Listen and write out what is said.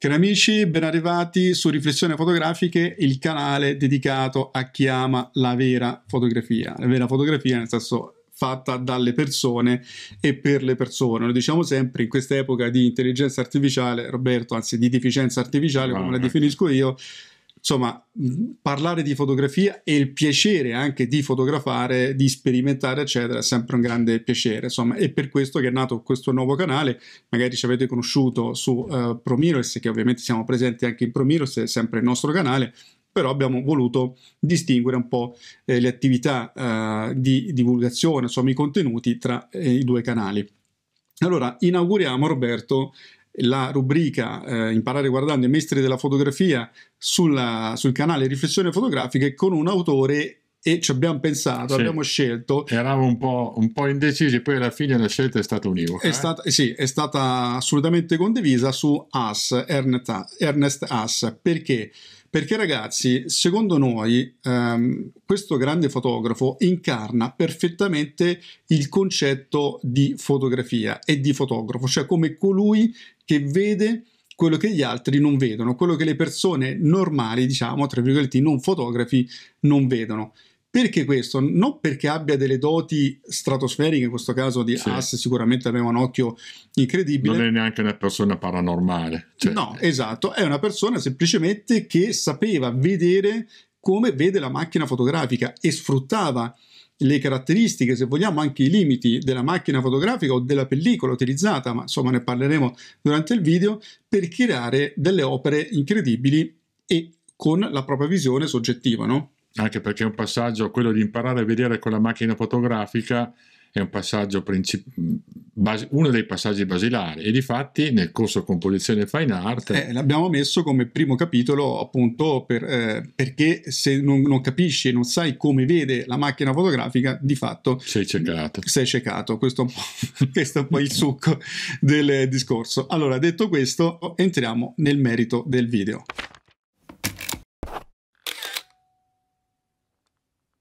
Cari amici, ben arrivati su Riflessioni Fotografiche, il canale dedicato a chi ama la vera fotografia. La vera fotografia, nel senso fatta dalle persone e per le persone. Lo diciamo sempre in questa epoca di intelligenza artificiale, Roberto, anzi di deficienza artificiale, come la ah. definisco io, insomma, parlare di fotografia e il piacere anche di fotografare, di sperimentare, eccetera, è sempre un grande piacere. Insomma, è per questo che è nato questo nuovo canale. Magari ci avete conosciuto su uh, Promiros, che ovviamente siamo presenti anche in Promiros, è sempre il nostro canale però abbiamo voluto distinguere un po' eh, le attività eh, di divulgazione, insomma i contenuti tra eh, i due canali. Allora, inauguriamo Roberto la rubrica eh, Imparare guardando i mestri della fotografia sulla, sul canale Riflessioni fotografiche con un autore e ci abbiamo pensato, sì. abbiamo scelto. Eravamo un po', un po', indecisi, poi alla fine la scelta è stata univoca. È, eh? stata, eh sì, è stata assolutamente condivisa su As, Ernest As, perché? Perché ragazzi, secondo noi, ehm, questo grande fotografo incarna perfettamente il concetto di fotografia e di fotografo, cioè come colui che vede quello che gli altri non vedono, quello che le persone normali, diciamo, tra virgolette, non fotografi non vedono. Perché questo? Non perché abbia delle doti stratosferiche, in questo caso di sì. As sicuramente aveva un occhio incredibile. Non è neanche una persona paranormale. Cioè. No, esatto, è una persona semplicemente che sapeva vedere come vede la macchina fotografica e sfruttava le caratteristiche, se vogliamo anche i limiti della macchina fotografica o della pellicola utilizzata, ma insomma ne parleremo durante il video, per creare delle opere incredibili e con la propria visione soggettiva, no? anche perché è un passaggio, quello di imparare a vedere con la macchina fotografica è un passaggio princip- base, uno dei passaggi basilari e di fatti nel corso composizione fine art eh, l'abbiamo messo come primo capitolo appunto per, eh, perché se non, non capisci e non sai come vede la macchina fotografica di fatto sei ciecato sei ciecato questo è un po', questo è un po il succo del discorso allora detto questo entriamo nel merito del video